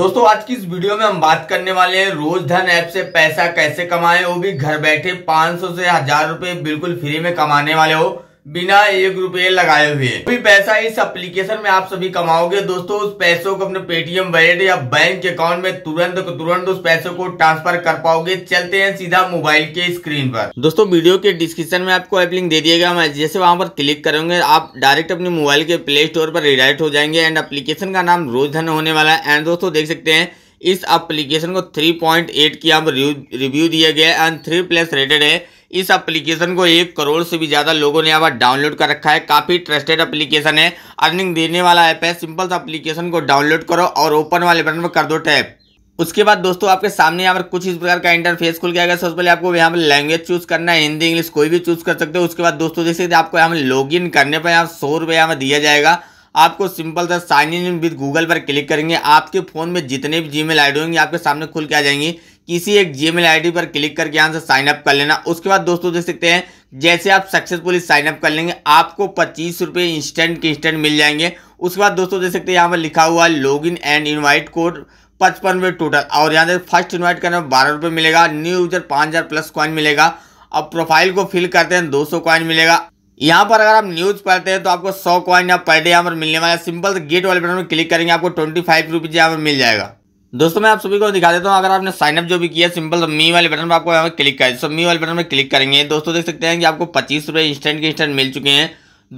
दोस्तों आज की इस वीडियो में हम बात करने वाले हैं रोज धन ऐप से पैसा कैसे कमाएं वो भी घर बैठे 500 से हजार रुपए बिल्कुल फ्री में कमाने वाले हो बिना एक रुपए लगाए हुए अभी पैसा इस एप्लीकेशन में आप सभी कमाओगे दोस्तों उस पैसों को अपने पेटीएम वैलेट या बैंक अकाउंट में तुरंत तुरंत उस पैसों को ट्रांसफर कर पाओगे चलते हैं सीधा मोबाइल के स्क्रीन पर दोस्तों वीडियो के डिस्क्रिप्शन में आपको एप लिंक दे दिएगा जैसे वहां पर क्लिक करेंगे आप डायरेक्ट अपने मोबाइल के प्ले स्टोर पर रिडायरेक्ट हो जाएंगे एंड अप्लीकेशन का नाम रोज धन होने वाला है एंड दोस्तों देख सकते हैं इस एप्लीकेशन को 3.8 की आप रिव्यू दिया गया है एंड थ्री प्लस रेटेड है इस एप्लीकेशन को एक करोड़ से भी ज़्यादा लोगों ने यहाँ पर डाउनलोड कर रखा है काफ़ी ट्रस्टेड एप्लीकेशन है अर्निंग देने वाला ऐप है सिंपल सा एप्लीकेशन को डाउनलोड करो और ओपन वाले बटन पर कर दो टैप उसके बाद दोस्तों आपके सामने यहाँ पर कुछ इस प्रकार का इंटरफेस खुल गया सबसे पहले आपको यहाँ पर लैंग्वेज चूज करना है हिंदी इंग्लिश कोई भी चूज कर सकते हो उसके बाद दोस्तों जैसे आपको यहाँ लॉग इन करने पर यहाँ सौ रुपये यहाँ दिया जाएगा आपको सिंपल सा साइन इन विद गूगल पर क्लिक करेंगे आपके फ़ोन में जितने भी जी मेल होंगे आपके सामने खुल के आ जाएंगे किसी एक जी मेल पर क्लिक करके यहाँ से साइनअप कर लेना उसके बाद दोस्तों देख सकते हैं जैसे आप सक्सेसफुली साइनअप कर लेंगे आपको पच्चीस रुपये इंस्टेंट के इंस्टेंट मिल जाएंगे उसके बाद दोस्तों देख सकते हैं यहाँ पर लिखा हुआ है इन एंड इन्वाइट कोड पचपन रुपये टोटल और यहाँ से फर्स्ट इन्वाइट करने में बारह रुपये मिलेगा न्यू यूजर पाँच हज़ार प्लस कॉइन मिलेगा अब प्रोफाइल को फिल करते हैं दो सौ कॉइन मिलेगा यहाँ पर अगर आप न्यूज पढ़ते हैं तो आपको सौ क्वाइन यहाँ पर डे यहाँ पर मिलने वाला है सिंपल गेट वाले बटन में क्लिक करेंगे आपको ट्वेंटी फाइव रुपीज यहाँ पर मिल जाएगा दोस्तों मैं आप सभी को दिखा देता हूँ अगर आपने साइनअप जो भी किया सिंपल मी वाले बटन पर आपको यहाँ पर क्लिक करें सो मी वाले बटन पर क्लिक करेंगे दोस्तों देख सकते हैं कि आपको पच्चीस रुपये इंस्टेंट के इंस्टेंट मिल चुके हैं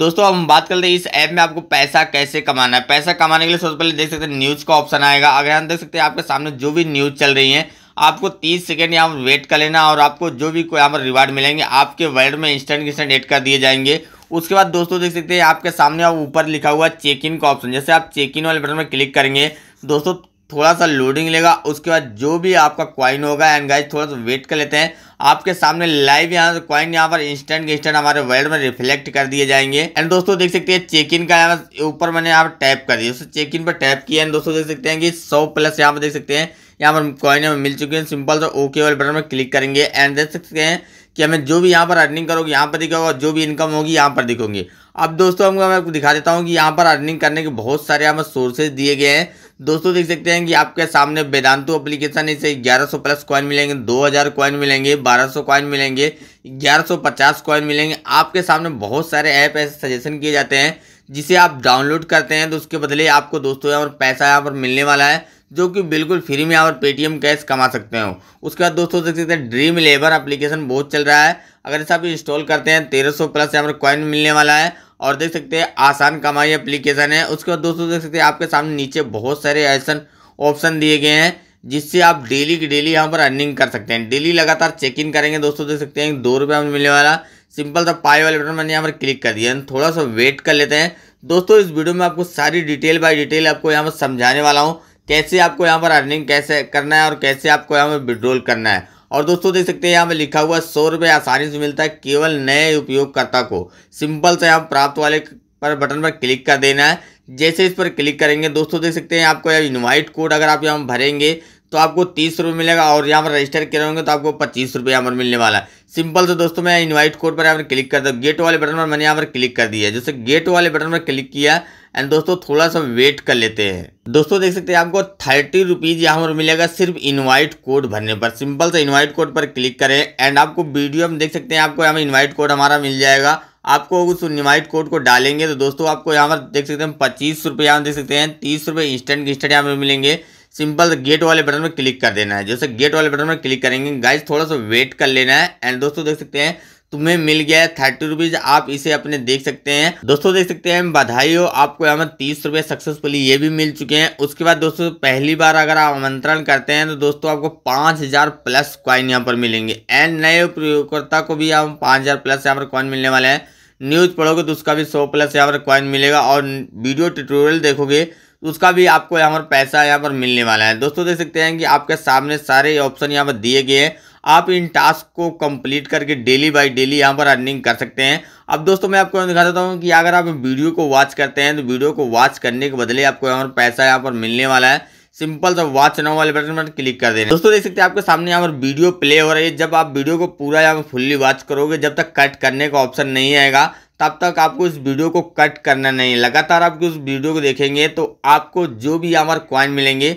दोस्तों अब हम बात करते हैं इस ऐप में आपको पैसा कैसे कमाना है पैसा कमाने के लिए सबसे पहले देख सकते हैं न्यूज़ का ऑप्शन आएगा अगर हम देख सकते हैं आपके सामने जो भी न्यूज़ चल रही है आपको 30 सेकेंड यहाँ वेट कर लेना और आपको जो भी कोई यहाँ पर रिवार्ड मिलेंगे आपके वर्ड में इंस्टेंट इंस्टेंट एड कर दिए जाएंगे उसके बाद दोस्तों देख सकते हैं आपके सामने आप ऊपर लिखा हुआ चेक इन का ऑप्शन जैसे आप चेक इन वाले बटन में क्लिक करेंगे दोस्तों थोड़ा सा लोडिंग लेगा उसके बाद जो भी आपका क्वाइन होगा एंड गाइज थोड़ा सा वेट कर लेते हैं आपके सामने लाइव यहाँ क्वाइन यहाँ पर इंस्टेंट इंस्टेंट हमारे वर्ल्ड में रिफ्लेक्ट कर दिए जाएंगे एंड दोस्तों देख सकते हैं चेक इन का यहाँ ऊपर मैंने यहाँ पर टैप कर दिया चेक इन पर टैप किया एंड दोस्तों देख सकते हैं कि सौ प्लस यहाँ पर देख सकते हैं यहाँ पर कॉइन हमें मिल चुके हैं सिंपल सा ओके वाले बटन पर क्लिक करेंगे एंड देख सकते हैं कि हमें जो भी यहाँ पर अर्निंग करोगे यहाँ पर दिखाओ और जो भी इनकम होगी यहाँ पर दिखोगे अब दोस्तों हमको मैं आपको दिखा देता हूँ कि यहाँ पर अर्निंग करने के बहुत सारे यहाँ पर सोर्सेज दिए गए हैं दोस्तों देख सकते हैं कि आपके सामने वेदांतु एप्लीकेशन इसे 1100 प्लस कॉइन मिलेंगे 2000 कॉइन मिलेंगे 1200 कॉइन मिलेंगे 1150 कॉइन मिलेंगे आपके सामने बहुत सारे ऐप ऐसे सजेशन किए जाते हैं जिसे आप डाउनलोड करते हैं तो उसके बदले आपको दोस्तों यहाँ पर पैसा यहाँ पर मिलने वाला है जो कि बिल्कुल फ्री में आप पेटीएम कैश कमा सकते हो उसके बाद दोस्तों देख सकते हैं ड्रीम लेबर एप्लीकेशन बहुत चल रहा है अगर इसे आप इंस्टॉल करते हैं तेरह सौ प्लस यहाँ पर कॉइन मिलने वाला है और देख सकते हैं आसान कमाई एप्लीकेशन है उसके बाद दोस्तों देख सकते हैं आपके सामने नीचे बहुत सारे ऐसा ऑप्शन दिए गए हैं जिससे आप डेली की डेली यहाँ पर अर्निंग कर सकते हैं डेली लगातार चेक इन करेंगे दोस्तों देख सकते हैं दो रुपये हमें मिलने वाला सिंपल सा पाई वाले बटन मैंने यहाँ पर क्लिक कर दिया थोड़ा सा वेट कर लेते हैं दोस्तों इस वीडियो में आपको सारी डिटेल बाय डिटेल आपको यहाँ पर समझाने वाला हूँ कैसे आपको यहाँ पर अर्निंग कैसे करना है और कैसे आपको यहाँ पर विड्रॉल करना है और दोस्तों देख सकते हैं यहाँ पर लिखा हुआ सौ रुपये आसानी से मिलता है केवल नए उपयोगकर्ता को सिंपल से आप प्राप्त वाले पर बटन पर क्लिक कर देना है जैसे इस पर क्लिक करेंगे दोस्तों देख सकते हैं आपको इन्वाइट कोड अगर आप यहाँ भरेंगे तो आपको तीस रुपये मिलेगा और यहाँ पर रजिस्टर कर होंगे तो आपको पच्चीस रुपये यहाँ पर मिलने वाला है सिंपल से दोस्तों मैं इनवाइट कोड पर यहाँ पर क्लिक कर दो गेट वाले बटन पर मैंने यहाँ पर क्लिक कर दिया है जैसे गेट वाले बटन पर क्लिक किया एंड दोस्तों थोड़ा सा वेट कर लेते हैं दोस्तों देख सकते हैं आपको थर्टी रुपीज़ यहाँ पर मिलेगा सिर्फ इनवाइट कोड भरने पर सिंपल से इनवाइट कोड पर क्लिक करें एंड आपको वीडियो में देख सकते हैं आपको यहाँ पर इन्वाइट कोड हमारा मिल जाएगा आपको उस इन्वाइट कोड को डालेंगे तो दोस्तों आपको यहाँ पर देख सकते हैं पच्चीस रुपये देख सकते हैं तीस रुपये इंस्टेंट इंस्टेंट यहाँ पर मिलेंगे सिंपल गेट वाले बटन में क्लिक कर देना है जैसे गेट वाले बटन में क्लिक करेंगे गाइज थोड़ा सा वेट कर लेना है एंड दोस्तों देख सकते हैं तुम्हें मिल गया है थर्टी रुपीज आप इसे अपने देख सकते हैं दोस्तों देख सकते हैं बधाई हो आपको यहाँ तीस रुपये सक्सेसफुली ये भी मिल चुके हैं उसके बाद दोस्तों पहली बार अगर आप आमंत्रण करते हैं तो दोस्तों आपको पाँच हजार प्लस क्वाइन यहाँ पर मिलेंगे एंड नए प्रयोगकर्ता को भी आप पाँच हजार प्लस यहाँ पर क्वाइन मिलने वाले हैं न्यूज़ पढ़ोगे तो उसका भी सौ प्लस यहाँ पर क्वाइन मिलेगा और वीडियो ट्यूटोरियल देखोगे तो उसका भी आपको यहाँ पर पैसा यहाँ पर मिलने वाला है दोस्तों देख सकते हैं कि आपके सामने सारे ऑप्शन यहाँ पर दिए गए हैं आप इन टास्क को कंप्लीट करके डेली बाय डेली यहाँ पर अर्निंग कर सकते हैं अब दोस्तों मैं आपको दिखा देता हूँ कि अगर आप वीडियो को वॉच करते हैं तो वीडियो को वॉच करने के बदले आपको यहाँ पर पैसा यहाँ पर मिलने वाला है सिंपल सा वॉच नाउ वाले बटन पर क्लिक कर देना दोस्तों देख सकते हैं आपके सामने यहाँ पर वीडियो प्ले हो रही है जब आप वीडियो को पूरा यहाँ पर फुल्ली वॉच करोगे जब तक कट करने का ऑप्शन नहीं आएगा तब तक आपको इस वीडियो को कट करना नहीं लगातार आपको इस वीडियो को देखेंगे तो आपको जो भी यहाँ पर कॉइन मिलेंगे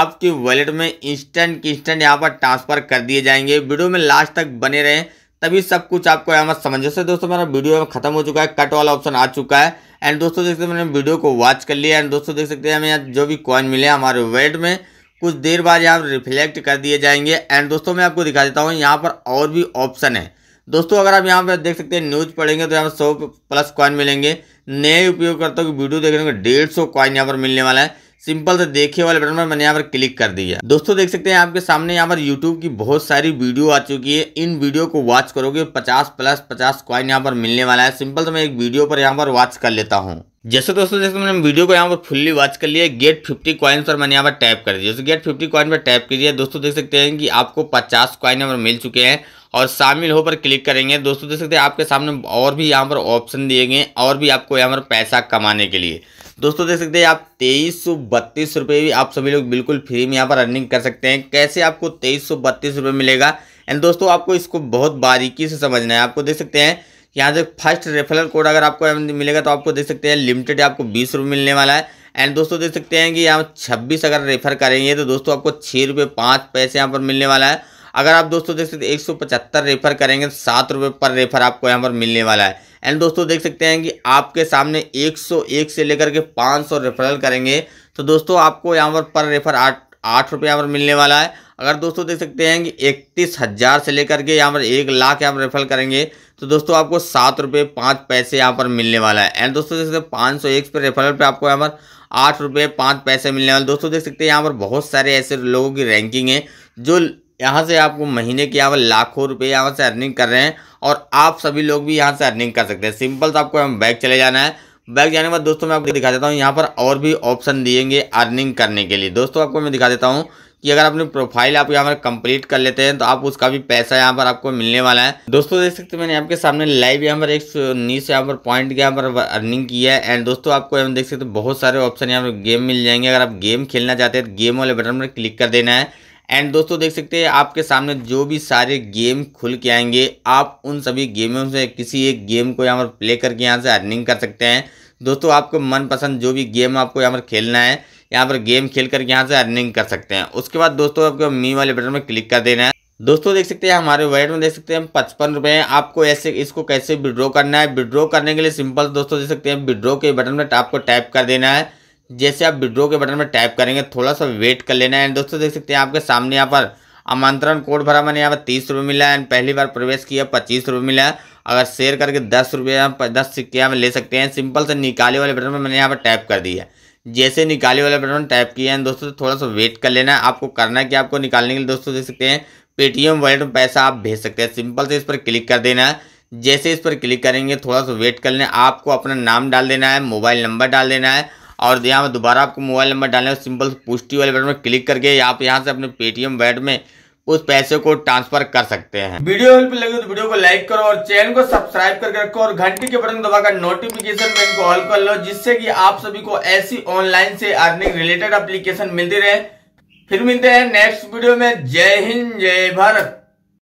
आपके वॉलेट में इंस्टेंट की इंस्टेंट यहाँ पर ट्रांसफर कर दिए जाएंगे वीडियो में लास्ट तक बने रहें तभी सब कुछ आपको यहाँ पर समझ जैसे दोस्तों मेरा वीडियो खत्म हो चुका है कट वाला ऑप्शन आ चुका है एंड दोस्तों देख सकते मैंने वीडियो को वॉच कर लिया एंड दोस्तों देख सकते हैं हमें यहाँ जो भी कॉइन मिले हमारे वेट में कुछ देर बाद यहाँ रिफ्लेक्ट कर दिए जाएंगे एंड दोस्तों मैं आपको दिखा देता हूँ यहाँ पर और भी ऑप्शन है दोस्तों अगर आप यहाँ पे देख सकते हैं न्यूज पढ़ेंगे तो यहाँ पर सौ प्लस कॉइन मिलेंगे नए उपयोगकर्ताओं की वीडियो देखने को डेढ़ सौ कॉइन यहाँ पर मिलने वाला है सिंपल से देखे वाले बटन पर मैंने यहाँ पर क्लिक कर दिया दोस्तों देख सकते हैं आपके सामने यहाँ पर यूट्यूब की बहुत सारी वीडियो आ चुकी है इन वीडियो को वॉच करोगे 50 प्लस 50 क्वाइन यहाँ पर मिलने वाला है सिंपल से मैं एक वीडियो पर यहाँ पर वॉच कर लेता हूँ जैसे दोस्तों जैसे मैंने वीडियो को यहाँ पर फुल्ली वॉच कर लिया गेट फिफ्टी क्वाइन पर मैंने यहाँ पर टैप कर दिया जैसे गेट फिफ्टी क्वाइन पर टैप कीजिए दोस्तों देख सकते हैं कि आपको पचास क्वाइन यहाँ पर मिल चुके हैं और शामिल हो पर क्लिक करेंगे दोस्तों देख सकते हैं आपके सामने और भी यहाँ पर ऑप्शन दिए गए और भी आपको यहाँ पर पैसा कमाने के लिए दोस्तों देख सकते हैं आप तेईस सौ बत्तीस रुपये भी आप सभी लोग बिल्कुल फ्री में यहाँ पर अर्निंग कर सकते हैं कैसे आपको तेईस सौ बत्तीस रुपये मिलेगा एंड दोस्तों आपको इसको बहुत बारीकी से समझना है आपको देख सकते हैं यहाँ से फर्स्ट रेफरल कोड अगर आपको मिलेगा तो आपको देख सकते हैं लिमिटेड आपको बीस रुपये मिलने वाला है एंड दोस्तों देख सकते हैं कि यहाँ छब्बीस अगर रेफर करेंगे तो दोस्तों आपको छः रुपये पाँच पैसे यहाँ पर मिलने वाला है अगर आप दोस्तों देख सकते हैं एक सौ पचहत्तर रेफर करेंगे तो सात रुपये पर रेफर आपको यहाँ पर मिलने वाला है एंड दोस्तों देख सकते हैं कि आपके सामने 101 से लेकर के 500 रेफरल करेंगे तो दोस्तों आपको यहाँ पर पर रेफर आठ आठ रुपये यहाँ पर मिलने वाला है अगर दोस्तों देख सकते हैं कि इकतीस हज़ार से लेकर के यहाँ पर एक लाख यहाँ पर रेफरल करेंगे तो दोस्तों आपको सात रुपये पाँच पैसे यहाँ पर मिलने वाला है एंड दोस्तों देख सकते हैं पाँच सौ एक पर रेफरल पर आपको यहाँ पर आठ रुपये पाँच पैसे मिलने वाले दोस्तों देख सकते हैं यहाँ पर बहुत सारे ऐसे लोगों की रैंकिंग है जो यहाँ से आपको महीने के यहाँ पर लाखों रुपये यहाँ से अर्निंग कर रहे हैं और आप सभी लोग भी यहाँ से अर्निंग कर सकते हैं सिंपल से आपको हम बैग चले जाना है बैग जाने के बाद दोस्तों मैं आपको दिखा देता हूँ यहाँ पर और भी ऑप्शन दिएंगे अर्निंग करने के लिए दोस्तों आपको मैं दिखा देता हूँ कि अगर अपनी प्रोफाइल आप यहाँ पर कंप्लीट कर लेते हैं तो आप उसका भी पैसा यहाँ पर आपको मिलने वाला है दोस्तों देख सकते मैंने आपके सामने लाइव यहाँ पर एक नीस यहाँ पर पॉइंट यहाँ पर अर्निंग किया है एंड दोस्तों आपको यहाँ देख सकते बहुत सारे ऑप्शन यहाँ पर गेम मिल जाएंगे अगर आप गेम खेलना चाहते हैं तो गेम वाले बटन पर क्लिक कर देना है एंड दोस्तों देख सकते हैं आपके सामने जो भी सारे गेम खुल के आएंगे आप उन सभी गेमों से किसी एक गेम को यहाँ पर प्ले करके यहाँ से अर्निंग कर सकते हैं दोस्तों आपको मनपसंद जो भी गेम आपको यहाँ पर खेलना है यहाँ पर गेम खेल करके यहाँ से अर्निंग कर सकते हैं उसके बाद दोस्तों आपको मी वाले बटन में क्लिक कर देना है दोस्तों देख सकते हैं हमारे वैट में देख सकते हैं पचपन रुपए हैं आपको ऐसे इसको कैसे विड्रॉ करना है विड्रॉ करने के लिए सिंपल दोस्तों देख सकते हैं विड्रॉ के बटन में आपको टाइप कर देना है जैसे आप विड्रो के बटन पर टैप करेंगे थोड़ा सा वेट कर लेना है दोस्तों देख सकते हैं आपके सामने यहाँ पर आमंत्रण कोड भरा मैंने यहाँ पर तीस रुपये मिला है पहली बार प्रवेश किया पच्चीस रुपये मिला है अगर शेयर करके दस रुपये दस सिक्के यहाँ ले सकते हैं सिंपल से निकाले वाले बटन पर मैंने यहाँ पर टैप कर दिया जैसे निकाले वाले बटन टैप किया है दोस्तों तो थोड़ा सा वेट कर लेना है आपको करना है कि आपको निकालने के लिए दोस्तों देख सकते हैं पेटीएम वॉलेट में पैसा आप भेज सकते हैं सिंपल से इस पर क्लिक कर देना है जैसे इस पर क्लिक करेंगे थोड़ा सा वेट कर लेना आपको अपना नाम डाल देना है मोबाइल नंबर डाल देना है और यहाँ पर दोबारा आपको मोबाइल नंबर डालना है सिंपल पुष्टि वाले बटन में क्लिक करके आप यहाँ से अपने पेटीएम वैट में उस पैसे को ट्रांसफर कर सकते हैं वीडियो हेल्प लगे तो वीडियो को लाइक करो और चैनल को सब्सक्राइब करके रखो और घंटी के बटन दबाकर नोटिफिकेशन बेल को ऑल कर लो जिससे कि आप सभी को ऐसी ऑनलाइन से अर्निंग रिलेटेड एप्लीकेशन मिलती रहे फिर मिलते हैं नेक्स्ट वीडियो में जय हिंद जय भारत